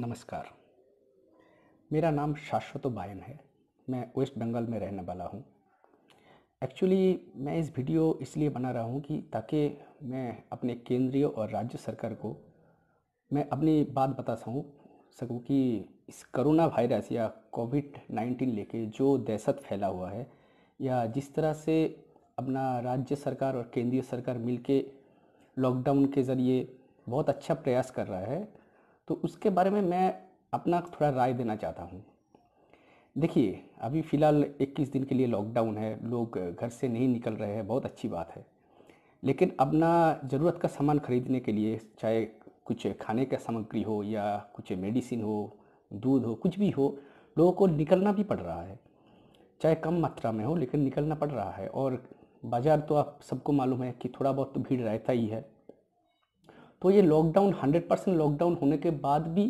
नमस्कार मेरा नाम शाश्वत बायन है मैं वेस्ट बंगाल में रहने वाला हूँ एक्चुअली मैं इस वीडियो इसलिए बना रहा हूँ कि ताकि मैं अपने केंद्रीय और राज्य सरकार को मैं अपनी बात बता सकूँ सकूँ कि इस करोना वायरस या कोविड नाइन्टीन लेके जो दहशत फैला हुआ है या जिस तरह से अपना राज्य सरकार और केंद्रीय सरकार मिलके लॉकडाउन के ज़रिए बहुत अच्छा प्रयास कर रहा है तो उसके बारे में मैं अपना थोड़ा राय देना चाहता हूँ देखिए अभी फ़िलहाल 21 दिन के लिए लॉकडाउन है लोग घर से नहीं निकल रहे हैं बहुत अच्छी बात है लेकिन अपना ज़रूरत का सामान खरीदने के लिए चाहे कुछ खाने का सामग्री हो या कुछ मेडिसिन हो दूध हो कुछ भी हो लोगों को निकलना भी पड़ रहा है चाहे कम मात्रा में हो लेकिन निकलना पड़ रहा है और बाज़ार तो आप सबको मालूम है कि थोड़ा बहुत तो भीड़ रहता ही है तो ये लॉकडाउन हंड्रेड परसेंट लॉकडाउन होने के बाद भी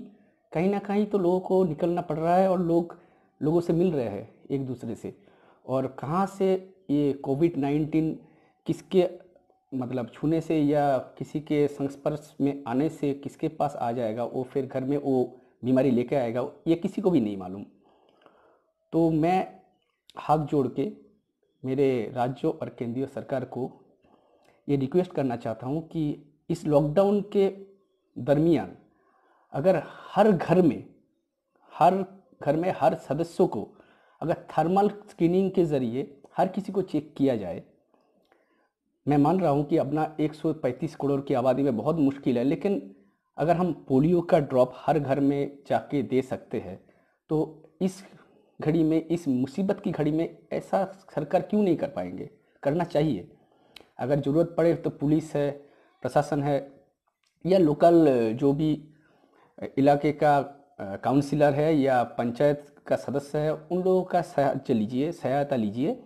कहीं ना कहीं तो लोगों को निकलना पड़ रहा है और लोग लोगों से मिल रहे हैं एक दूसरे से और कहाँ से ये कोविड नाइन्टीन किसके मतलब छूने से या किसी के संस्पर्श में आने से किसके पास आ जाएगा वो फिर घर में वो बीमारी लेके आएगा ये किसी को भी नहीं मालूम तो मैं हाथ जोड़ के मेरे राज्यों और केंद्रीय सरकार को ये रिक्वेस्ट करना चाहता हूँ कि इस लॉकडाउन के दरमियान अगर हर घर में हर घर में हर सदस्यों को अगर थर्मल स्क्रीनिंग के ज़रिए हर किसी को चेक किया जाए मैं मान रहा हूँ कि अपना 135 करोड़ की आबादी में बहुत मुश्किल है लेकिन अगर हम पोलियो का ड्रॉप हर घर में जाके दे सकते हैं तो इस घड़ी में इस मुसीबत की घड़ी में ऐसा सरकार क्यों नहीं कर पाएंगे करना चाहिए अगर ज़रूरत पड़े तो पुलिस है प्रशासन है या लोकल जो भी इलाके का काउंसिलर है या पंचायत का सदस्य है उन लोगों का सहायता लीजिए सहायता लीजिए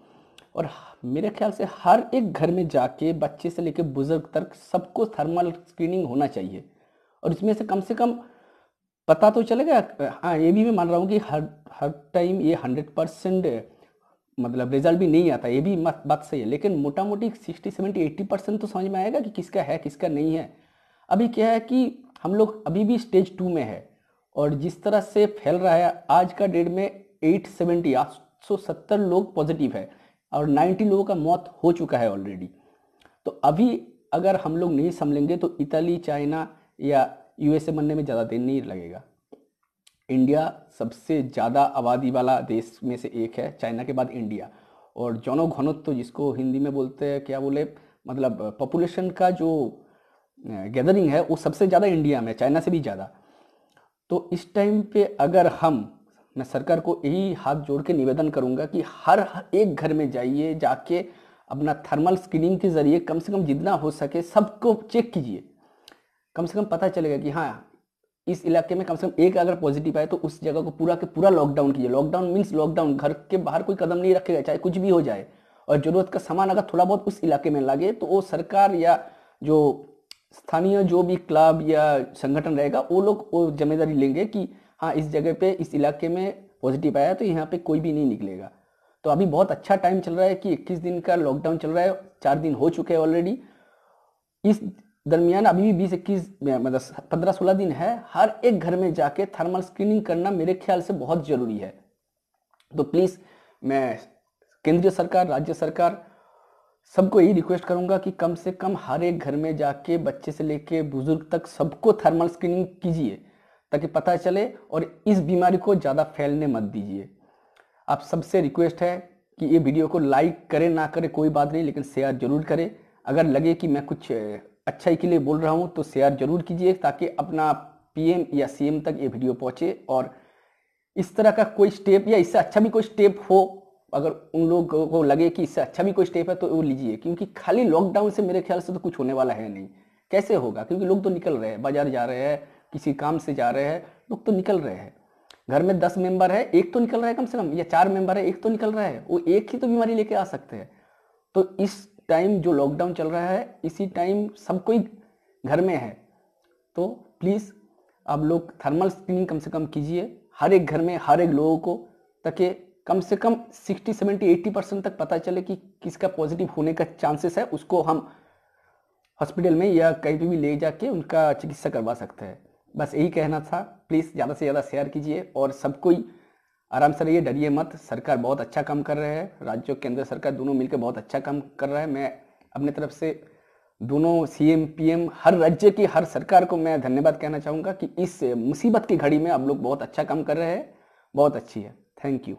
और मेरे ख्याल से हर एक घर में जाके बच्चे से लेकर बुजुर्ग तक सबको थर्मल स्क्रीनिंग होना चाहिए और इसमें से कम से कम पता तो चलेगा हाँ ये भी मैं मान रहा हूँ कि हर हर टाइम ये हंड्रेड परसेंट मतलब रिजल्ट भी नहीं आता ये भी मत बात सही है लेकिन मोटा मोटी सिक्सटी सेवेंटी एट्टी परसेंट तो समझ में आएगा कि किसका है किसका नहीं है अभी क्या है कि हम लोग अभी भी स्टेज टू में है और जिस तरह से फैल रहा है आज का डेट में एट सेवेंटी आठ सौ सत्तर लोग पॉजिटिव है और नाइन्टी लोगों का मौत हो चुका है ऑलरेडी तो अभी अगर हम लोग नहीं संभलेंगे तो इटली चाइना या यूएसए बनने में ज़्यादा दिन नहीं लगेगा इंडिया सबसे ज़्यादा आबादी वाला देश में से एक है चाइना के बाद इंडिया और जनो घनत्व तो जिसको हिंदी में बोलते हैं क्या बोले मतलब पॉपुलेशन का जो गैदरिंग है वो सबसे ज़्यादा इंडिया में चाइना से भी ज़्यादा तो इस टाइम पे अगर हम मैं सरकार को यही हाथ जोड़ के निवेदन करूँगा कि हर एक घर में जाइए जाके अपना थर्मल स्क्रीनिंग के ज़रिए कम से कम जितना हो सके सबको चेक कीजिए कम से कम पता चलेगा कि हाँ इस इलाके में कम से कम एक अगर पॉजिटिव आए तो उस जगह को पूरा के पूरा लॉकडाउन कीजिए लॉकडाउन मीन्स लॉकडाउन घर के बाहर कोई कदम नहीं रखेगा चाहे कुछ भी हो जाए और ज़रूरत का सामान अगर थोड़ा बहुत उस इलाके में लगे तो वो सरकार या जो स्थानीय जो भी क्लब या संगठन रहेगा वो लोग वो जिम्मेदारी लेंगे कि हाँ इस जगह पे इस इलाके में पॉजिटिव आया तो यहाँ पे कोई भी नहीं निकलेगा तो अभी बहुत अच्छा टाइम चल रहा है कि 21 दिन का लॉकडाउन चल रहा है चार दिन हो चुके हैं ऑलरेडी इस दरमियान अभी भी बीस इक्कीस मतलब पंद्रह सोलह दिन है हर एक घर में जाके थर्मल स्क्रीनिंग करना मेरे ख्याल से बहुत जरूरी है तो प्लीज मैं केंद्रीय सरकार राज्य सरकार सबको यही रिक्वेस्ट करूंगा कि कम से कम हर एक घर में जाके बच्चे से लेके बुजुर्ग तक सबको थर्मल स्क्रीनिंग कीजिए ताकि पता चले और इस बीमारी को ज़्यादा फैलने मत दीजिए आप सबसे रिक्वेस्ट है कि ये वीडियो को लाइक करें ना करें कोई बात नहीं लेकिन शेयर जरूर करें अगर लगे कि मैं कुछ अच्छाई के लिए बोल रहा हूँ तो शेयर जरूर कीजिए ताकि अपना पीएम या सीएम तक ये वीडियो पहुँचे और इस तरह का कोई स्टेप या इससे अच्छा भी कोई स्टेप हो अगर उन लोगों को लगे कि इससे अच्छा भी कोई स्टेप है तो वो लीजिए क्योंकि खाली लॉकडाउन से मेरे ख्याल से तो कुछ होने वाला है नहीं कैसे होगा क्योंकि लोग तो निकल रहे हैं बाजार जा रहे हैं किसी काम से जा रहे हैं लोग तो निकल रहे हैं घर में दस मेंबर है एक तो निकल रहा है कम से कम या चार मेंबर है एक तो निकल रहा है वो एक ही तो बीमारी लेके आ सकते हैं तो इस टाइम जो लॉकडाउन चल रहा है इसी टाइम सब कोई घर में है तो प्लीज़ आप लोग थर्मल स्क्रीनिंग कम से कम कीजिए हर एक घर में हर एक लोगों को ताकि कम से कम 60, 70, 80 परसेंट तक पता चले कि किसका पॉजिटिव होने का चांसेस है उसको हम हॉस्पिटल में या कहीं भी ले जाके उनका चिकित्सा करवा सकते हैं बस यही कहना था प्लीज़ ज़्यादा से ज़्यादा शेयर कीजिए और सब कोई आराम से रहिए डरिए मत सरकार बहुत अच्छा काम कर रहे हैं राज्य केंद्र सरकार दोनों मिलकर बहुत अच्छा काम कर रहा है मैं अपने तरफ से दोनों सी एम पी एम हर राज्य की हर सरकार को मैं धन्यवाद कहना चाहूँगा कि इस मुसीबत की घड़ी में आप लोग बहुत अच्छा काम कर रहे हैं बहुत अच्छी है थैंक यू